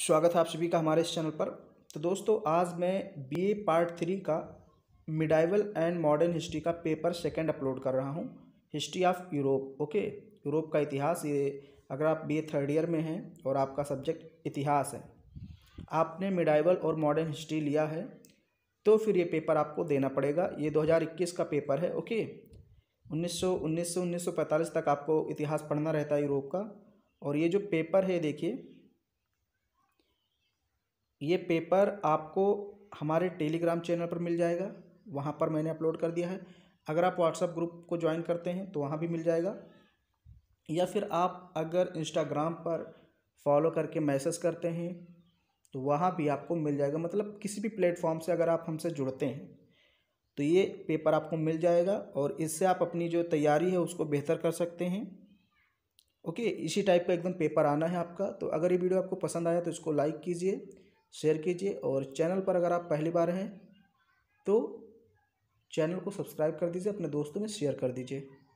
स्वागत है आप सभी का हमारे इस चैनल पर तो दोस्तों आज मैं बीए पार्ट थ्री का मिडाइवल एंड मॉडर्न हिस्ट्री का पेपर सेकंड अपलोड कर रहा हूँ history of Europe okay Europe का इतिहास ये अगर आप बीए थर्ड ईयर में हैं और आपका सब्जेक्ट इतिहास है आपने मिडाइवल और मॉडर्न हिस्ट्री लिया है तो फिर ये पेपर आपको देना पड़ेगा ये दो का पेपर है ओके उन्नीस सौ उन्नीस तक आपको इतिहास पढ़ना रहता है यूरोप का और ये जो पेपर है देखिए ये पेपर आपको हमारे टेलीग्राम चैनल पर मिल जाएगा वहाँ पर मैंने अपलोड कर दिया है अगर आप व्हाट्सअप ग्रुप को ज्वाइन करते हैं तो वहाँ भी मिल जाएगा या फिर आप अगर इंस्टाग्राम पर फॉलो करके मैसेज करते हैं तो वहाँ भी आपको मिल जाएगा मतलब किसी भी प्लेटफॉर्म से अगर आप हमसे जुड़ते हैं तो ये पेपर आपको मिल जाएगा और इससे आप अपनी जो तैयारी है उसको बेहतर कर सकते हैं ओके इसी टाइप का एकदम पेपर आना है आपका तो अगर ये वीडियो आपको पसंद आया तो इसको लाइक कीजिए शेयर कीजिए और चैनल पर अगर आप पहली बार हैं तो चैनल को सब्सक्राइब कर दीजिए अपने दोस्तों में शेयर कर दीजिए